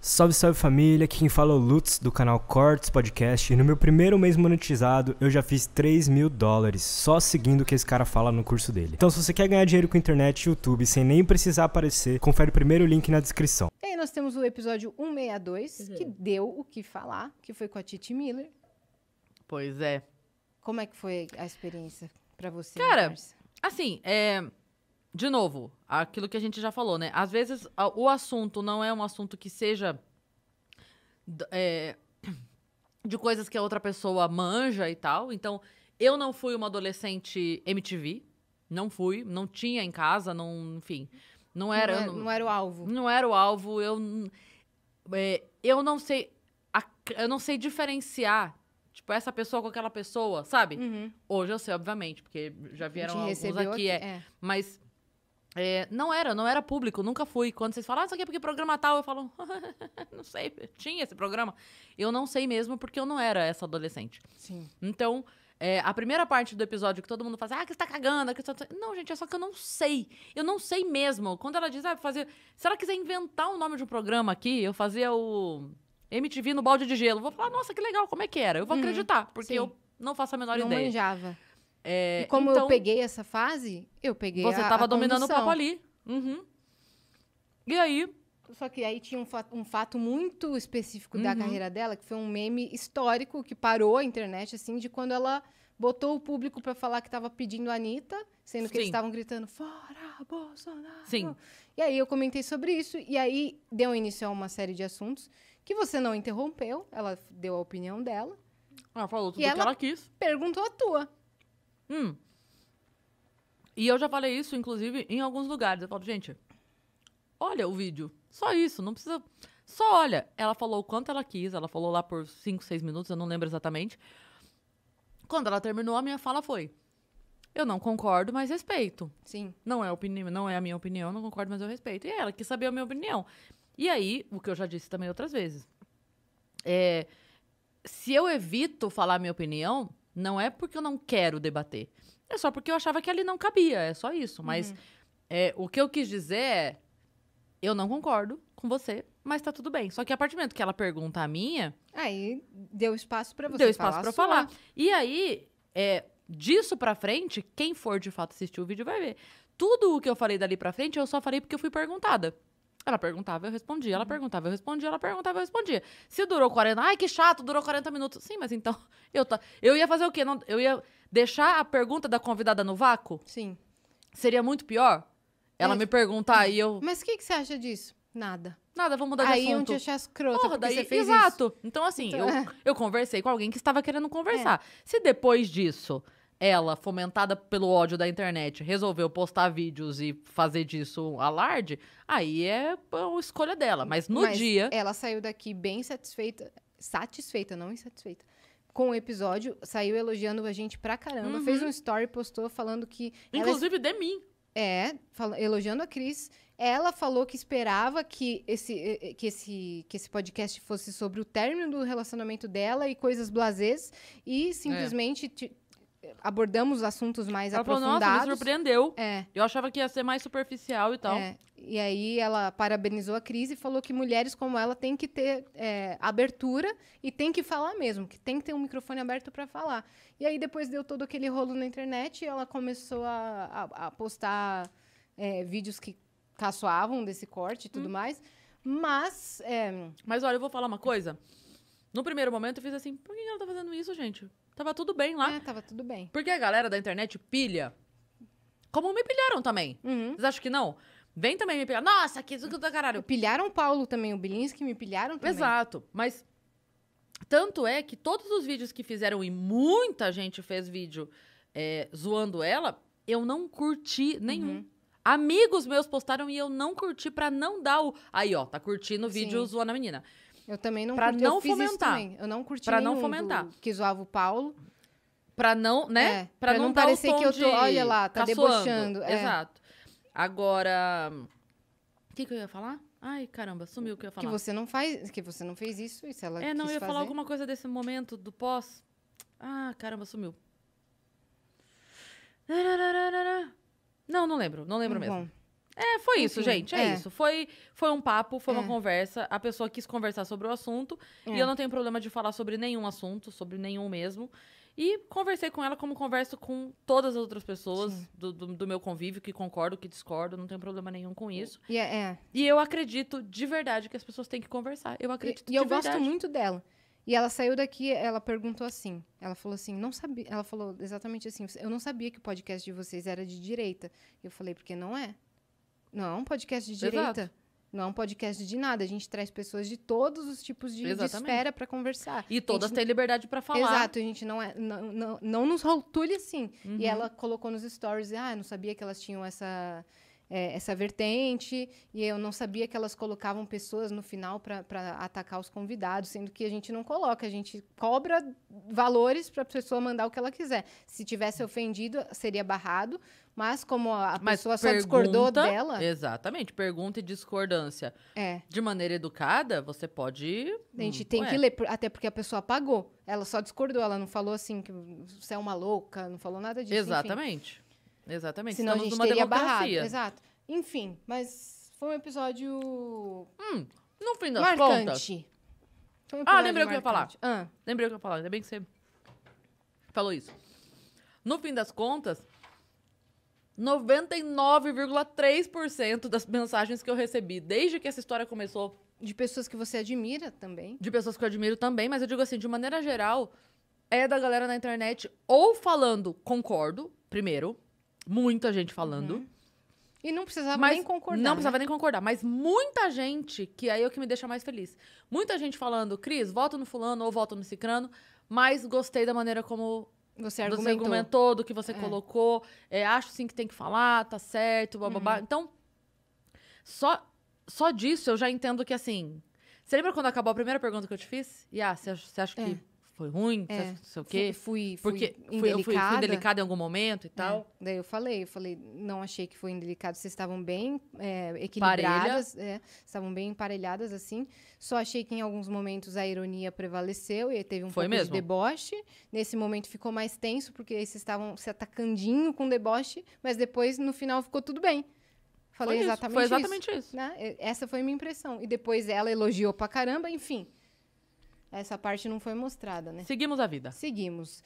Salve, salve família, aqui quem fala é o Lutz do canal Cortes Podcast e no meu primeiro mês monetizado eu já fiz 3 mil dólares só seguindo o que esse cara fala no curso dele. Então se você quer ganhar dinheiro com internet e YouTube sem nem precisar aparecer, confere o primeiro link na descrição. E aí nós temos o episódio 162 uhum. que deu o que falar, que foi com a Titi Miller. Pois é. Como é que foi a experiência para você? Cara, assim, é de novo, aquilo que a gente já falou, né? Às vezes o assunto não é um assunto que seja é, de coisas que a outra pessoa manja e tal. Então, eu não fui uma adolescente MTV. Não fui, não tinha em casa, não, enfim. Não era. Não é, era, não, não era o alvo. Não era o alvo. Eu, é, eu não sei. A, eu não sei diferenciar tipo, essa pessoa com aquela pessoa, sabe? Uhum. Hoje eu sei, obviamente, porque já vieram alguns aqui. aqui é. é. Mas é, não era, não era público, nunca fui. Quando vocês falam, ah, isso aqui é porque programa tal, eu falo, não sei, tinha esse programa. Eu não sei mesmo porque eu não era essa adolescente. Sim. Então, é, a primeira parte do episódio que todo mundo faz, ah, que você tá cagando, que você tá... Não, gente, é só que eu não sei. Eu não sei mesmo. Quando ela diz, ah, fazer. Se ela quiser inventar o um nome de um programa aqui, eu fazia o MTV no balde de gelo. Vou falar, nossa, que legal, como é que era? Eu vou uhum, acreditar, porque sim. eu não faço a menor não ideia. Não manjava. É, e como então, eu peguei essa fase, eu peguei Você estava dominando o papo ali. Uhum. E aí... Só que aí tinha um fato, um fato muito específico uhum. da carreira dela, que foi um meme histórico que parou a internet, assim, de quando ela botou o público para falar que estava pedindo a Anitta, sendo Sim. que eles estavam gritando fora Bolsonaro. Sim. E aí eu comentei sobre isso e aí deu início a uma série de assuntos que você não interrompeu, ela deu a opinião dela. Ela falou tudo o que ela quis. Perguntou a tua. Hum. E eu já falei isso, inclusive, em alguns lugares. Eu falo, gente, olha o vídeo. Só isso, não precisa. Só olha. Ela falou o quanto ela quis, ela falou lá por 5, 6 minutos, eu não lembro exatamente. Quando ela terminou, a minha fala foi: Eu não concordo, mas respeito. Sim. Não é, opinião, não é a minha opinião, não concordo, mas eu respeito. E ela quis saber a minha opinião. E aí, o que eu já disse também outras vezes. É, se eu evito falar minha opinião, não é porque eu não quero debater. É só porque eu achava que ali não cabia, é só isso. Mas uhum. é, o que eu quis dizer é: eu não concordo com você, mas tá tudo bem. Só que a partir do momento que ela pergunta a minha. Aí deu espaço para você. Deu espaço para falar. E aí, é, disso pra frente, quem for de fato assistir o vídeo vai ver. Tudo o que eu falei dali pra frente, eu só falei porque eu fui perguntada. Ela perguntava, eu respondia. Ela uhum. perguntava, eu respondia. Ela perguntava, eu respondia. Se durou 40, ai que chato, durou 40 minutos. Sim, mas então eu tá, eu ia fazer o quê? Não, eu ia deixar a pergunta da convidada no vácuo? Sim. Seria muito pior? Ela é. me perguntar e eu Mas o que que você acha disso? Nada. Nada, vamos mudar de aí assunto. Aí onde achar escrota Porra, daí, você fez Exato. Isso. Então assim, então, eu, é. eu conversei com alguém que estava querendo conversar. É. Se depois disso ela, fomentada pelo ódio da internet, resolveu postar vídeos e fazer disso um alarde, aí é a escolha dela. Mas no Mas dia. Ela saiu daqui bem satisfeita. Satisfeita, não insatisfeita. Com o episódio, saiu elogiando a gente pra caramba. Uhum. Fez um story, postou falando que. Inclusive ela... de mim. É, elogiando a Cris. Ela falou que esperava que esse, que, esse, que esse podcast fosse sobre o término do relacionamento dela e coisas blasés. E é. simplesmente. É abordamos assuntos mais ela aprofundados. Falou, Nossa, me surpreendeu. É. Eu achava que ia ser mais superficial e tal. É. E aí ela parabenizou a crise e falou que mulheres como ela têm que ter é, abertura e tem que falar mesmo, que tem que ter um microfone aberto para falar. E aí depois deu todo aquele rolo na internet e ela começou a, a, a postar é, vídeos que caçoavam desse corte e tudo hum. mais. Mas. É... Mas olha, eu vou falar uma coisa. No primeiro momento eu fiz assim, por que ela tá fazendo isso, gente? Tava tudo bem lá. É, tava tudo bem. Porque a galera da internet pilha. Como me pilharam também. Uhum. Vocês acham que não? Vem também me pilhar. Nossa, que do da caralho. Pilharam o Paulo também, o Bilinski me pilharam também. Exato. Mas tanto é que todos os vídeos que fizeram, e muita gente fez vídeo é, zoando ela, eu não curti nenhum. Uhum. Amigos meus postaram e eu não curti para não dar o. Aí, ó, tá curtindo o vídeo Sim. zoando a menina. Eu também não pra curti. não eu fomentar. Eu não curti Pra não fomentar. Do, que zoava o Paulo. Pra não, né? É, pra, não, não parecer que eu tô, olha lá, tá caçoando. debochando. É. Exato. Agora, o que, que eu ia falar? Ai, caramba, sumiu o que eu ia falar. Que você não faz, que você não fez isso, isso ela É, não, eu ia fazer. falar alguma coisa desse momento do pós. Ah, caramba, sumiu. Não, não lembro, não lembro mesmo. É, foi Enfim, isso, gente. É, é, isso. Foi, foi um papo, foi é. uma conversa. A pessoa quis conversar sobre o assunto. É. E eu não tenho problema de falar sobre nenhum assunto, sobre nenhum mesmo. E conversei com ela como converso com todas as outras pessoas do, do, do, meu convívio, que concordo, que discordo, não tenho problema nenhum com isso. E, é, é. e eu acredito de verdade que as pessoas têm que conversar. Eu acredito e, e eu verdade. gosto muito dela. E ela saiu daqui, ela perguntou assim. Ela falou assim, não sabia. Ela falou exatamente assim: eu não sabia que o podcast de vocês era de direita. Eu falei, porque não é. Não é um podcast de direita. Exato. Não é um podcast de nada. A gente traz pessoas de todos os tipos de, de esfera para conversar. E todas gente... têm liberdade para falar. Exato. A gente não é, não, não, não nos rotule assim. Uhum. E ela colocou nos stories, ah, eu não sabia que elas tinham essa é, essa vertente, e eu não sabia que elas colocavam pessoas no final para atacar os convidados, sendo que a gente não coloca, a gente cobra valores para a pessoa mandar o que ela quiser. Se tivesse ofendido, seria barrado, mas como a mas pessoa pergunta, só discordou dela. Exatamente, pergunta e discordância. É. De maneira educada, você pode. A gente hum, tem que é. ler, até porque a pessoa pagou. Ela só discordou, ela não falou assim que você é uma louca, não falou nada disso. Exatamente. Enfim. Exatamente. Senão Estamos a gente numa teria democracia. barrado. Exato. Enfim, mas foi um episódio Hum, no fim das contas... marcante. Foi um Ah, lembrei o que eu ia falar. Ah, Lembrei o que eu ia falar, ainda bem que você falou isso. No fim das contas, 99,3% das mensagens que eu recebi desde que essa história começou de pessoas que você admira também. de pessoas que eu admiro também, mas eu digo assim, de maneira geral, é da galera na internet ou falando concordo, primeiro, Muita gente falando. Uhum. E não precisava mas nem concordar. Não precisava né? nem concordar. Mas muita gente, que aí é o que me deixa mais feliz. Muita gente falando, Cris, voto no fulano ou voto no cicrano, mas gostei da maneira como você argumentou, você argumentou do que você é. colocou. É, acho sim que tem que falar, tá certo, blá, blá, blá. Uhum. Então, só, só disso eu já entendo que assim. Você lembra quando acabou a primeira pergunta que eu te fiz? E ah, você acha, você acha é. que foi ruim, é, não sei o quê. Fui, fui, Porque fui, fui, fui, fui delicada em algum momento e é, tal. É, daí eu falei, eu falei, não achei que foi indelicado. Vocês estavam bem é, equilibradas, é, estavam bem emparelhadas, assim. Só achei que em alguns momentos a ironia prevaleceu e teve um foi pouco mesmo. de deboche. Nesse momento ficou mais tenso, porque vocês estavam se atacandinho com deboche, mas depois, no final, ficou tudo bem. Falei foi exatamente isso. Foi exatamente isso. isso. Né? Essa foi a minha impressão. E depois ela elogiou pra caramba, enfim. Essa parte não foi mostrada, né? Seguimos a vida. Seguimos.